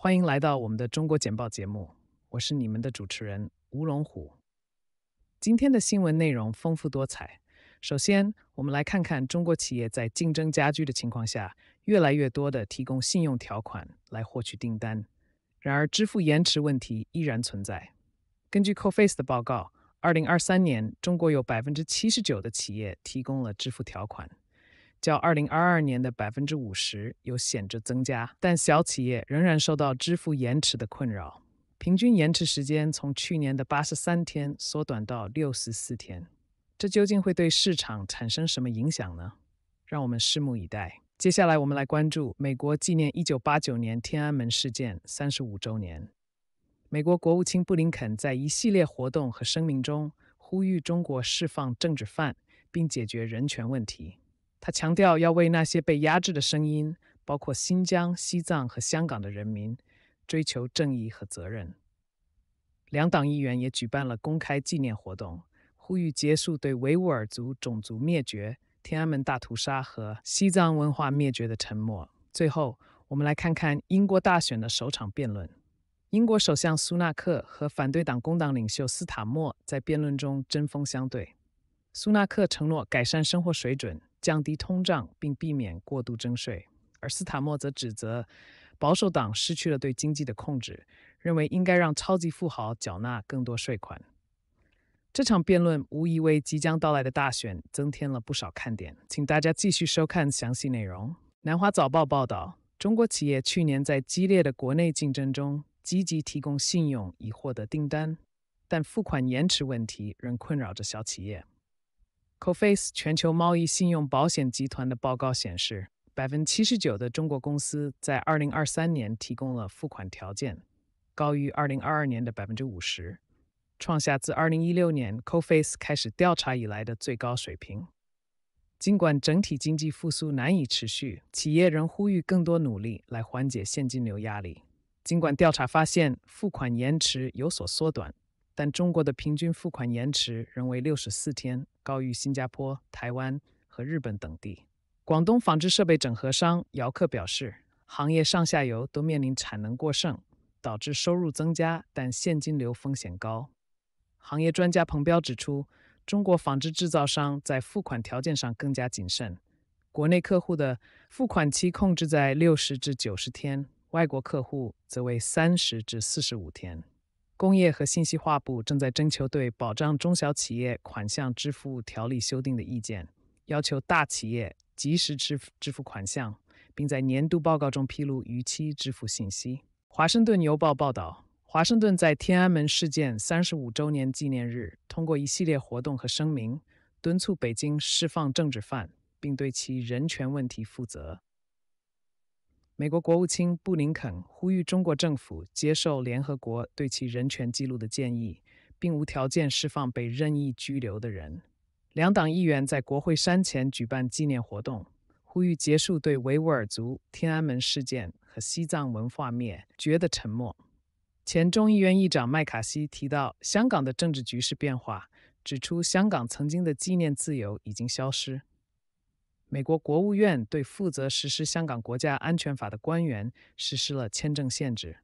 欢迎来到我们的中国简报节目，我是你们的主持人吴龙虎。今天的新闻内容丰富多彩。首先，我们来看看中国企业在竞争加剧的情况下，越来越多地提供信用条款来获取订单。然而，支付延迟问题依然存在。根据 CoFace 的报告，2023年，中国有79%的企业提供了支付条款。较二零二二年的百分之五十有显著增加，但小企业仍然受到支付延迟的困扰，平均延迟时间从去年的八十三天缩短到六十四天。这究竟会对市场产生什么影响呢？让我们拭目以待。接下来，我们来关注美国纪念一九八九年天安门事件三十五周年。美国国务卿布林肯在一系列活动和声明中呼吁中国释放政治犯，并解决人权问题。他强调要为那些被压制的声音，包括新疆、西藏和香港的人民，追求正义和责任。两党议员也举办了公开纪念活动，呼吁结束对维吾尔族种族灭绝、天安门大屠杀和西藏文化灭绝的沉默。最后，我们来看看英国大选的首场辩论。英国首相苏纳克和反对党工党领袖斯塔默在辩论中针锋相对。苏纳克承诺改善生活水准。降低通胀并避免过度征税，而斯塔默则指责保守党失去了对经济的控制，认为应该让超级富豪缴纳更多税款。这场辩论无疑为即将到来的大选增添了不少看点。请大家继续收看详细内容。南华早报报道，中国企业去年在激烈的国内竞争中积极提供信用以获得订单，但付款延迟问题仍困扰着小企业。CoFace 全球贸易信用保险集团的报告显示，百分之七十九的中国公司在二零二三年提供了付款条件，高于二零二二年的百分之五十，创下自二零一六年 CoFace 开始调查以来的最高水平。尽管整体经济复苏难以持续，企业仍呼吁更多努力来缓解现金流压力。尽管调查发现付款延迟有所缩短。但中国的平均付款延迟仍为六十四天，高于新加坡、台湾和日本等地。广东纺织设备整合商姚克表示，行业上下游都面临产能过剩，导致收入增加，但现金流风险高。行业专家彭彪指出，中国纺织制造商在付款条件上更加谨慎，国内客户的付款期控制在六十至九十天，外国客户则为三十至四十五天。工业和信息化部正在征求对保障中小企业款项支付条例修订的意见，要求大企业及时支付支付款项，并在年度报告中披露逾期支付信息。华盛顿邮报报道，华盛顿在天安门事件三十五周年纪念日，通过一系列活动和声明，敦促北京释放政治犯，并对其人权问题负责。美国国务卿布林肯呼吁中国政府接受联合国对其人权记录的建议，并无条件释放被任意拘留的人。两党议员在国会山前举办纪念活动，呼吁结束对维吾尔族、天安门事件和西藏文化灭绝的沉默。前众议院议长麦卡锡提到香港的政治局势变化，指出香港曾经的纪念自由已经消失。美国国务院对负责实施香港国家安全法的官员实施了签证限制。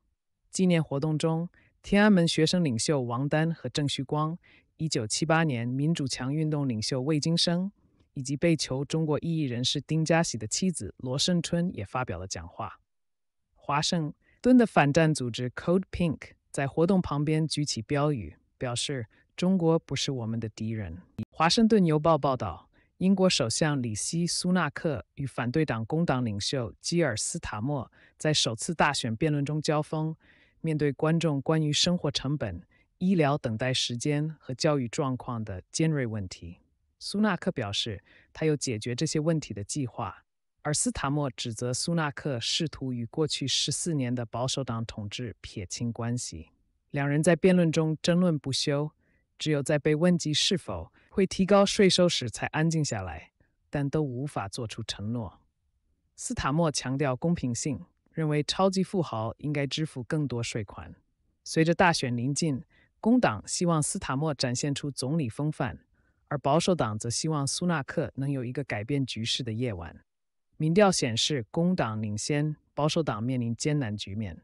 纪念活动中，天安门学生领袖王丹和郑旭光，1978年民主强运动领袖魏京生，以及被囚中国异议人士丁家喜的妻子罗胜春也发表了讲话。华盛顿的反战组织 Code Pink 在活动旁边举起标语，表示“中国不是我们的敌人”。华盛顿邮报报道。英国首相里希·苏纳克与反对党工党领袖基尔·斯塔默在首次大选辩论中交锋。面对观众关于生活成本、医疗等待时间和教育状况的尖锐问题，苏纳克表示他有解决这些问题的计划，而斯塔默指责苏纳克试图与过去十四年的保守党统治撇清关系。两人在辩论中争论不休，只有在被问及是否。会提高税收时才安静下来，但都无法做出承诺。斯塔默强调公平性，认为超级富豪应该支付更多税款。随着大选临近，工党希望斯塔默展现出总理风范，而保守党则希望苏纳克能有一个改变局势的夜晚。民调显示工党领先，保守党面临艰难局面。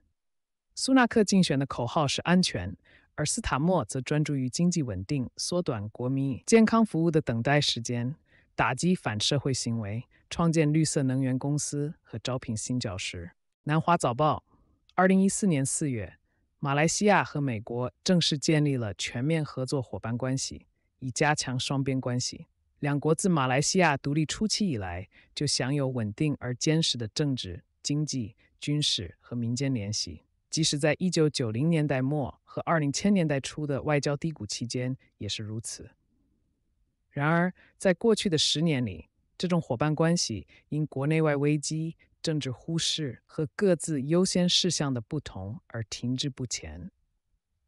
苏纳克竞选的口号是安全。而斯塔莫则专注于经济稳定、缩短国民健康服务的等待时间、打击反社会行为、创建绿色能源公司和招聘新教师。南华早报，二零一四年四月，马来西亚和美国正式建立了全面合作伙伴关系，以加强双边关系。两国自马来西亚独立初期以来，就享有稳定而坚实的政治、经济、军事和民间联系。即使在1990年代末和2 0千年代初的外交低谷期间也是如此。然而，在过去的十年里，这种伙伴关系因国内外危机、政治忽视和各自优先事项的不同而停滞不前。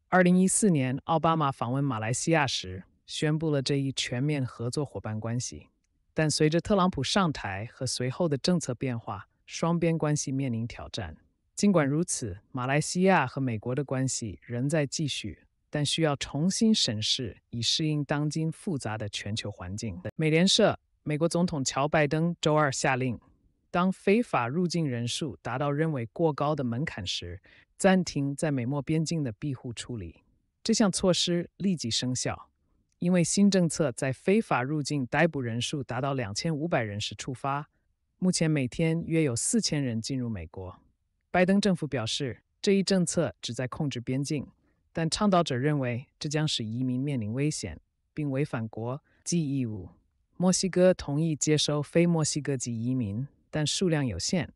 2014年，奥巴马访问马来西亚时宣布了这一全面合作伙伴关系，但随着特朗普上台和随后的政策变化，双边关系面临挑战。尽管如此，马来西亚和美国的关系仍在继续，但需要重新审视，以适应当今复杂的全球环境。美联社，美国总统乔拜登周二下令，当非法入境人数达到认为过高的门槛时，暂停在美墨边境的庇护处理。这项措施立即生效，因为新政策在非法入境逮捕人数达到两千五百人时触发。目前每天约有四千人进入美国。拜登政府表示，这一政策旨在控制边境，但倡导者认为这将使移民面临危险，并违反国际义务。墨西哥同意接收非墨西哥籍移民，但数量有限。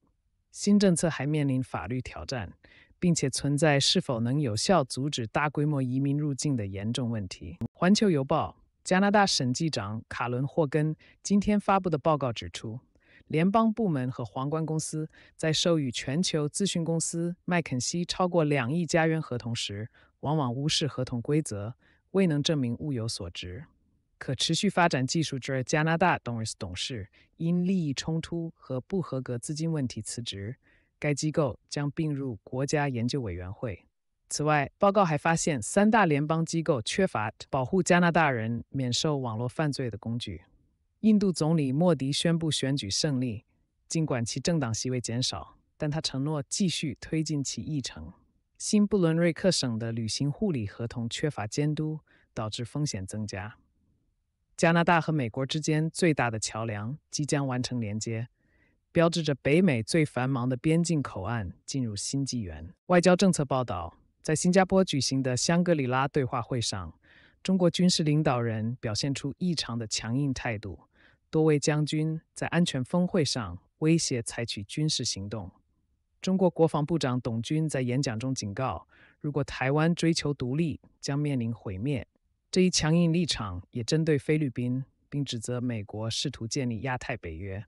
新政策还面临法律挑战，并且存在是否能有效阻止大规模移民入境的严重问题。《环球邮报》加拿大审计长卡伦·霍根今天发布的报告指出。联邦部门和皇冠公司在授予全球咨询公司麦肯锡超过两亿加元合同时，往往无视合同规则，未能证明物有所值。可持续发展技术之加拿大 Doris 董事因利益冲突和不合格资金问题辞职，该机构将并入国家研究委员会。此外，报告还发现三大联邦机构缺乏保护加拿大人免受网络犯罪的工具。印度总理莫迪宣布选举胜利，尽管其政党席位减少，但他承诺继续推进其议程。新布伦瑞克省的旅行护理合同缺乏监督，导致风险增加。加拿大和美国之间最大的桥梁即将完成连接，标志着北美最繁忙的边境口岸进入新纪元。外交政策报道，在新加坡举行的香格里拉对话会上，中国军事领导人表现出异常的强硬态度。多位将军在安全峰会上威胁采取军事行动。中国国防部长董军在演讲中警告，如果台湾追求独立，将面临毁灭。这一强硬立场也针对菲律宾，并指责美国试图建立亚太北约。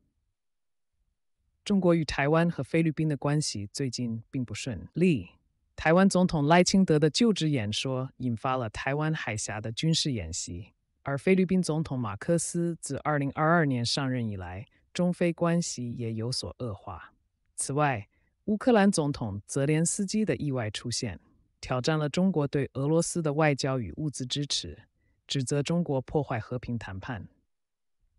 中国与台湾和菲律宾的关系最近并不顺利。台湾总统赖清德的就职演说引发了台湾海峡的军事演习。而菲律宾总统马克思自2022年上任以来，中非关系也有所恶化。此外，乌克兰总统泽连斯基的意外出现，挑战了中国对俄罗斯的外交与物资支持，指责中国破坏和平谈判。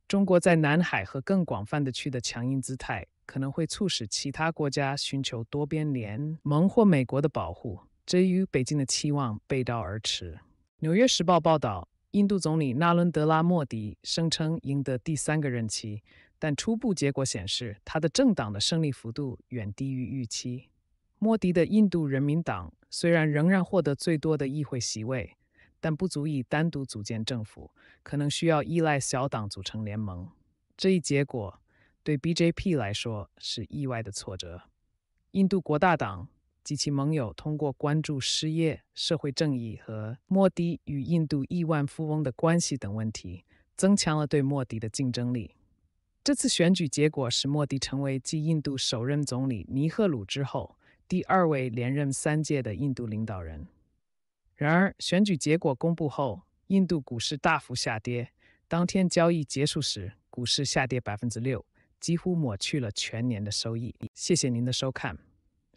中国在南海和更广泛的区域的强硬姿态，可能会促使其他国家寻求多边联盟或美国的保护，这与北京的期望背道而驰。《纽约时报》报道。印度总理纳伦德拉·莫迪声称赢得第三个任期，但初步结果显示，他的政党的胜利幅度远低于预期。莫迪的印度人民党虽然仍然获得最多的议会席位，但不足以单独组建政府，可能需要依赖小党组成联盟。这一结果对 BJP 来说是意外的挫折。印度国大党。及其盟友通过关注失业、社会正义和莫迪与印度亿万富翁的关系等问题，增强了对莫迪的竞争力。这次选举结果使莫迪成为继印度首任总理尼赫鲁之后第二位连任三届的印度领导人。然而，选举结果公布后，印度股市大幅下跌。当天交易结束时，股市下跌百分之六，几乎抹去了全年的收益。谢谢您的收看。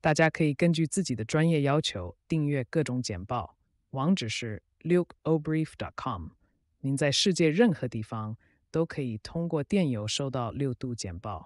大家可以根据自己的专业要求订阅各种简报，网址是 Luke O Brief dot com。您在世界任何地方都可以通过电邮收到六度简报。